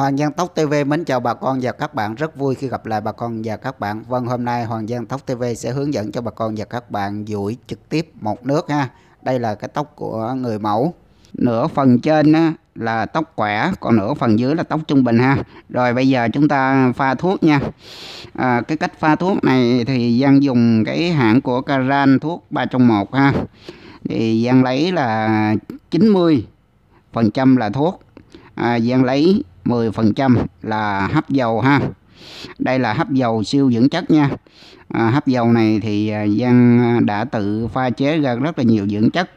Hoàng Giang Tóc TV mến chào bà con và các bạn. Rất vui khi gặp lại bà con và các bạn. Vâng, hôm nay Hoàng Giang Tóc TV sẽ hướng dẫn cho bà con và các bạn duỗi trực tiếp một nước ha. Đây là cái tóc của người mẫu. Nửa phần trên là tóc khỏe, còn nửa phần dưới là tóc trung bình ha. Rồi bây giờ chúng ta pha thuốc nha. À, cái cách pha thuốc này thì Giang dùng cái hãng của Caran thuốc 3 trong 1 ha. Thì Giang lấy là 90% là thuốc. À, Giang lấy 10% là hấp dầu ha đây là hấp dầu siêu dưỡng chất nha à, hấp dầu này thì à, Giang đã tự pha chế ra rất là nhiều dưỡng chất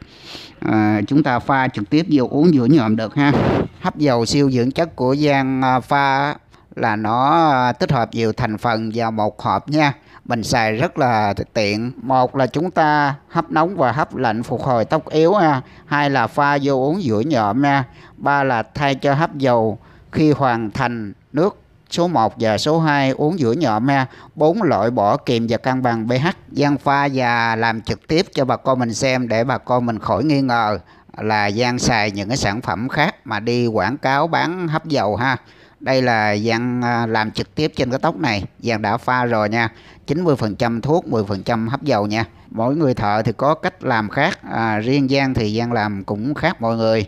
à, chúng ta pha trực tiếp vô uống giữa nhộm được ha hấp dầu siêu dưỡng chất của Giang à, pha là nó à, tích hợp nhiều thành phần vào một hộp nha mình xài rất là tiện một là chúng ta hấp nóng và hấp lạnh phục hồi tóc yếu ha hai là pha vô uống giữa nhộm nha. ba là thay cho hấp dầu khi hoàn thành nước số 1 và số 2 uống giữa nhỏ me bốn loại bỏ kiềm và cân bằng pH gian pha và làm trực tiếp cho bà con mình xem để bà con mình khỏi nghi ngờ là gian xài những cái sản phẩm khác mà đi quảng cáo bán hấp dầu ha đây là gian à, làm trực tiếp trên cái tóc này gian đã pha rồi nha 90% thuốc 10% hấp dầu nha mỗi người thợ thì có cách làm khác à, riêng gian thì gian làm cũng khác mọi người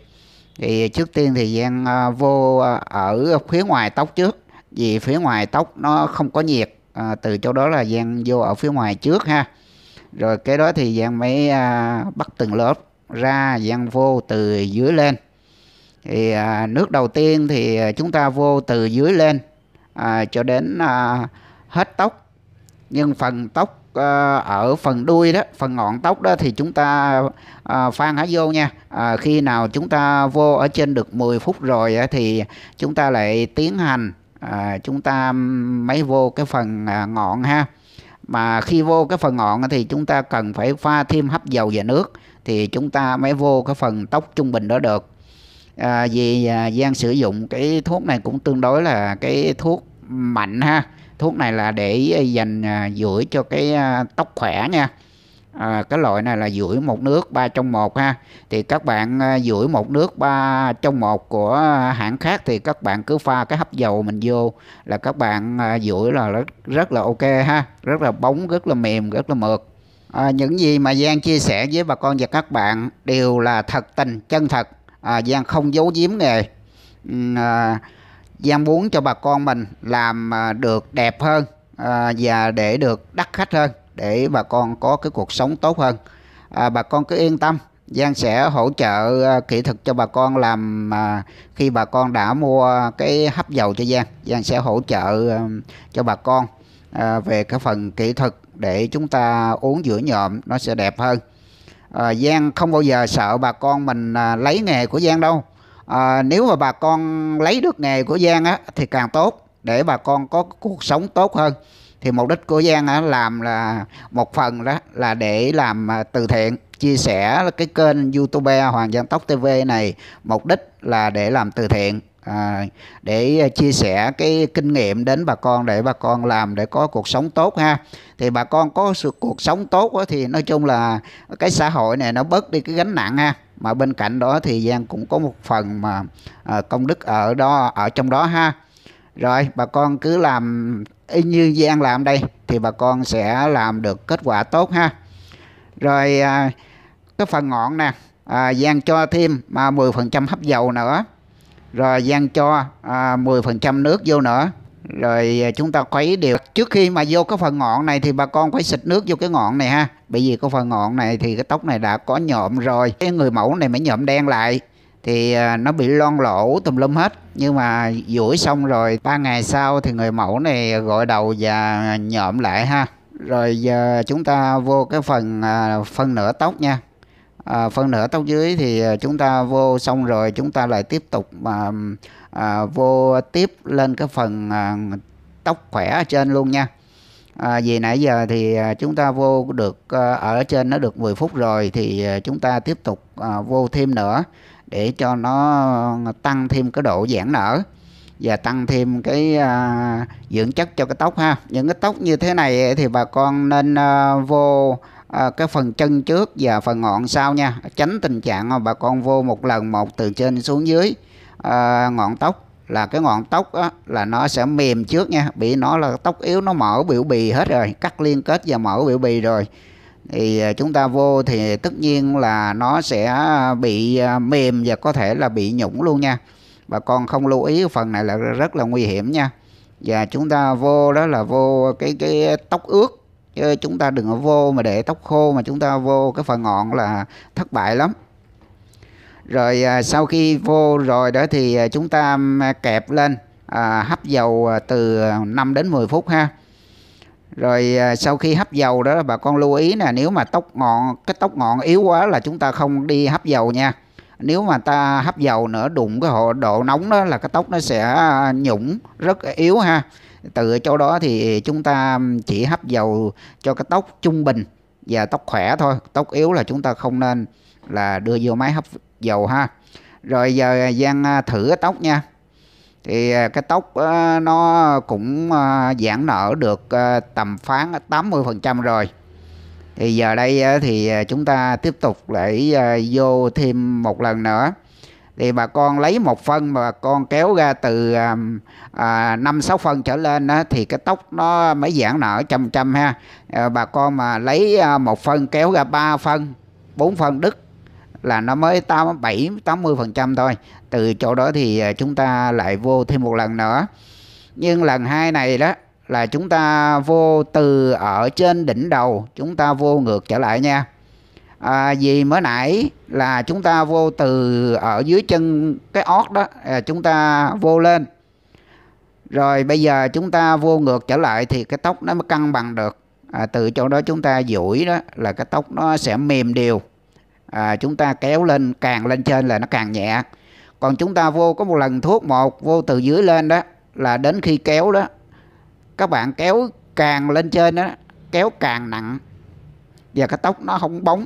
thì trước tiên thì gian à, vô à, ở phía ngoài tóc trước vì phía ngoài tóc nó không có nhiệt à, từ chỗ đó là gian vô ở phía ngoài trước ha rồi cái đó thì gian mới à, bắt từng lớp ra gian vô từ dưới lên thì à, nước đầu tiên thì chúng ta vô từ dưới lên à, cho đến à, hết tóc nhưng phần tóc À, ở phần đuôi đó phần ngọn tóc đó thì chúng ta à, phan há vô nha à, khi nào chúng ta vô ở trên được 10 phút rồi thì chúng ta lại tiến hành à, chúng ta mới vô cái phần ngọn ha mà khi vô cái phần ngọn thì chúng ta cần phải pha thêm hấp dầu và nước thì chúng ta mới vô cái phần tóc trung bình đó được à, vì à, Giang sử dụng cái thuốc này cũng tương đối là cái thuốc mạnh ha thuốc này là để ờ, dành ờ, dưỡi cho cái ờ, tóc khỏe nha à, cái loại này là dưỡi một nước 3 trong một ha thì các bạn dưỡi một nước 3 trong một của hãng khác thì các bạn cứ pha cái hấp dầu mình vô là các bạn dưỡi là rất, rất là ok ha rất là bóng rất là mềm rất là mượt à, những gì mà Giang chia sẻ với bà con và các bạn đều là thật tình chân thật à, Giang không giấu giếm nghề à, gian muốn cho bà con mình làm à, được đẹp hơn à, và để được đắt khách hơn để bà con có cái cuộc sống tốt hơn à, bà con cứ yên tâm Giang sẽ hỗ trợ à, kỹ thuật cho bà con làm khi bà con đã mua cái hấp dầu cho Giang. Giang sẽ hỗ trợ cho bà con về cái phần kỹ thuật để chúng ta uống giữa nhộm nó sẽ đẹp hơn. Giang không bao giờ sợ bà con mình lấy nghề của Giang đâu à, nếu mà bà con lấy được nghề của Giang á, thì càng tốt để bà con có cuộc sống tốt hơn thì mục đích của Giang á, làm là một phần đó là để làm à, từ thiện chia sẻ cái kênh YouTube Hoàng Giang Tóc TV này mục đích là để làm từ thiện à, để chia sẻ cái kinh nghiệm đến bà con để bà con làm để có cuộc sống tốt ha thì bà con có sự cuộc sống tốt thì nói chung là cái xã hội này nó bớt đi cái gánh nặng ha mà bên cạnh đó thì Giang cũng có một phần mà à, công đức ở đó ở trong đó ha rồi bà con cứ làm y như Giang làm đây thì bà con sẽ làm được kết quả tốt ha rồi à, cái phần ngọn nè à, Giang cho thêm à, 10% hấp dầu nữa rồi Giang cho à, 10% nước vô nữa rồi à, chúng ta khuấy đều trước khi mà vô cái phần ngọn này thì bà con phải xịt nước vô cái ngọn này ha bởi vì cái phần ngọn này thì cái tóc này đã có nhộm rồi cái người mẫu này mới nhộm đen lại thì à, nó bị loang lỗ tùm lum hết nhưng mà duỗi xong rồi ba ngày sau thì người mẫu này gội đầu và nhộm lại ha rồi giờ à, chúng ta vô cái phần phân nửa tóc nha phân nửa tóc dưới thì chúng ta vô xong rồi chúng ta lại tiếp tục mà à, vô tiếp lên cái phần à, tóc khỏe ở trên luôn nha à, vì nãy giờ thì à, chúng ta vô được à, ở trên nó được 10 phút rồi thì à, chúng ta tiếp tục à, vô thêm nữa để cho nó tăng thêm cái độ giãn nở và tăng thêm cái à, dưỡng chất cho cái tóc ha những cái tóc như thế này thì bà con nên à, vô à, cái phần chân trước và phần ngọn sau nha tránh tình trạng mà bà con vô một lần một từ trên xuống dưới à, ngọn tóc là cái ngọn tóc á, là nó sẽ mềm trước nha bị nó là tóc yếu nó mở biểu bì hết rồi cắt liên kết và mở biểu bì rồi thì à, chúng ta vô thì tất nhiên là nó sẽ bị à, mềm và có thể là bị nhũng luôn nha bà con không lưu ý phần này là rất là nguy hiểm nha và chúng ta vô đó là vô cái cái tóc ướt chứ chúng ta đừng vô mà để tóc khô mà chúng ta vô cái phần ngọn là thất bại lắm rồi à, sau khi vô rồi đó thì à, chúng ta à, kẹp lên à, hấp dầu từ 5 đến 10 phút ha rồi sau khi hấp dầu đó bà con lưu ý nè nếu mà tóc ngọn cái tóc ngọn yếu quá là chúng ta không đi hấp dầu nha nếu mà ta hấp dầu nữa đụng cái hộ độ nóng đó là cái tóc nó sẽ nhũng rất yếu ha từ chỗ đó thì chúng ta chỉ hấp dầu cho cái tóc trung bình và tóc khỏe thôi tóc yếu là chúng ta không nên là đưa vô máy hấp dầu ha rồi giờ gian à, thử cái tóc nha thì à, cái tóc à, nó cũng giãn nở được tầm phán 80% rồi thì giờ đây thì chúng ta tiếp tục để vô thêm một lần nữa thì bà con lấy một phân mà bà con kéo ra từ à, à, năm sáu phân trở lên đó, thì cái tóc nó mới giãn nở chầm chầm ha à, bà con mà lấy à, một phân kéo ra ba phân bốn phân đứt là nó mới tám bảy tám mươi phần trăm thôi từ chỗ đó thì chúng ta lại vô thêm một lần nữa nhưng lần hai này đó là chúng ta vô từ ở trên đỉnh đầu chúng ta vô ngược trở lại nha à, vì mới nãy là chúng ta vô từ ở dưới chân cái ót đó à, chúng ta vô lên rồi bây giờ chúng ta vô ngược trở lại thì cái tóc nó mới cân bằng được à, từ chỗ đó chúng ta duỗi đó là cái tóc nó sẽ mềm đều à, chúng ta kéo lên càng lên trên là nó càng nhẹ còn chúng ta vô có một lần thuốc một vô từ dưới lên đó là đến khi kéo đó các bạn kéo càng lên trên đó kéo càng nặng và cái tóc nó không bóng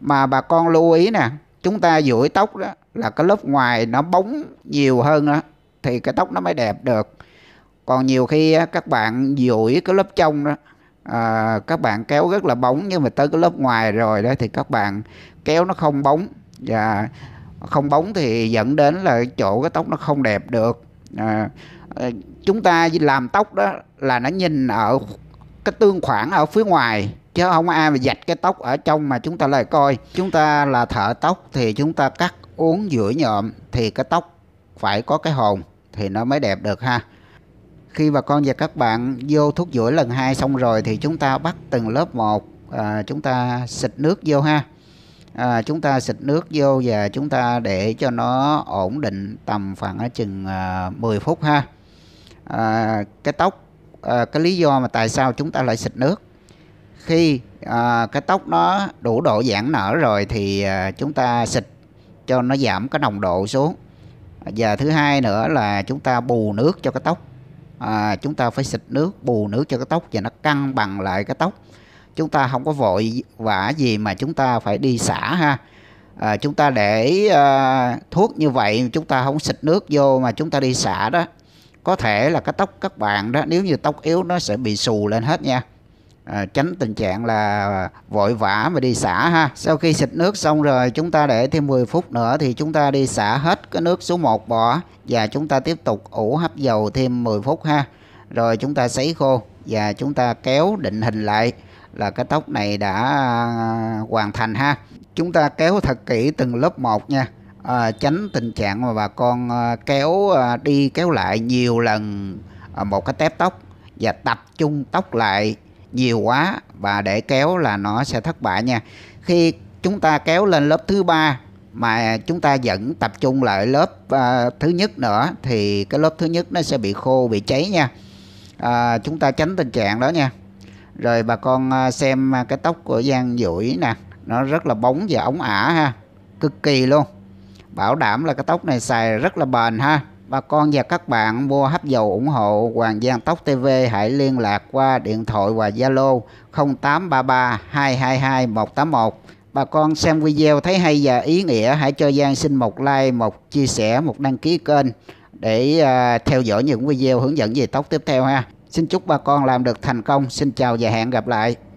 mà bà con lưu ý nè chúng ta duỗi tóc đó là cái lớp ngoài nó bóng nhiều hơn đó thì cái tóc nó mới đẹp được còn nhiều khi các bạn duỗi cái lớp trong đó à, các bạn kéo rất là bóng nhưng mà tới cái lớp ngoài rồi đó thì các bạn kéo nó không bóng và không bóng thì dẫn đến là chỗ cái tóc nó không đẹp được à, à chúng ta làm tóc đó là nó nhìn ở cái tương khoảng ở phía ngoài chứ không ai mà dạch cái tóc ở trong mà chúng ta lại coi chúng ta là thợ tóc thì chúng ta cắt uống giữa nhộm thì cái tóc phải có cái hồn thì nó mới đẹp được ha khi bà con và các bạn vô thuốc duỗi lần hai xong rồi thì chúng ta bắt từng lớp một à, chúng ta xịt nước vô ha à, chúng ta xịt nước vô và chúng ta để cho nó ổn định tầm khoảng chừng à, 10 phút ha à, cái tóc à, cái lý do mà tại sao chúng ta lại xịt nước khi à, cái tóc nó đủ độ giãn nở rồi thì à, chúng ta xịt cho nó giảm cái nồng độ xuống và thứ hai nữa là chúng ta bù nước cho cái tóc à, chúng ta phải xịt nước bù nước cho cái tóc và nó cân bằng lại cái tóc chúng ta không có vội vã gì mà chúng ta phải đi xả ha à, chúng ta để à, thuốc như vậy chúng ta không xịt nước vô mà chúng ta đi xả đó có thể là cái tóc các bạn đó nếu như tóc yếu nó sẽ bị xù lên hết nha à, tránh tình trạng là vội vã mà đi xả ha sau khi xịt nước xong rồi chúng ta để thêm 10 phút nữa thì chúng ta đi xả hết cái nước số 1 bỏ và chúng ta tiếp tục ủ hấp dầu thêm 10 phút ha rồi chúng ta sấy khô và chúng ta kéo định hình lại là cái tóc này đã à, hoàn thành ha chúng ta kéo thật kỹ từng lớp một nha à, tránh tình trạng mà bà con à, kéo à, đi kéo lại nhiều lần một cái tép tóc và tập trung tóc lại nhiều quá và để kéo là nó sẽ thất bại nha khi chúng ta kéo lên lớp thứ ba mà chúng ta vẫn tập trung lại lớp uh, thứ nhất nữa thì cái lớp thứ nhất nó sẽ bị khô bị cháy nha uh, chúng ta tránh tình trạng đó nha rồi bà con à, xem cái tóc của Giang dũi nè nó rất là bóng và ống ả ha cực kỳ luôn bảo đảm là cái tóc này xài rất là bền ha Bà con và các bạn mua hấp dầu ủng hộ Hoàng Giang Tóc TV hãy liên lạc qua điện thoại và Zalo 0833 222 181. Bà con xem video thấy hay và ý nghĩa hãy cho Giang xin một like, một chia sẻ, một đăng ký kênh để à, theo dõi những video hướng dẫn về tóc tiếp theo ha. Xin chúc bà con làm được thành công. Xin chào và hẹn gặp lại.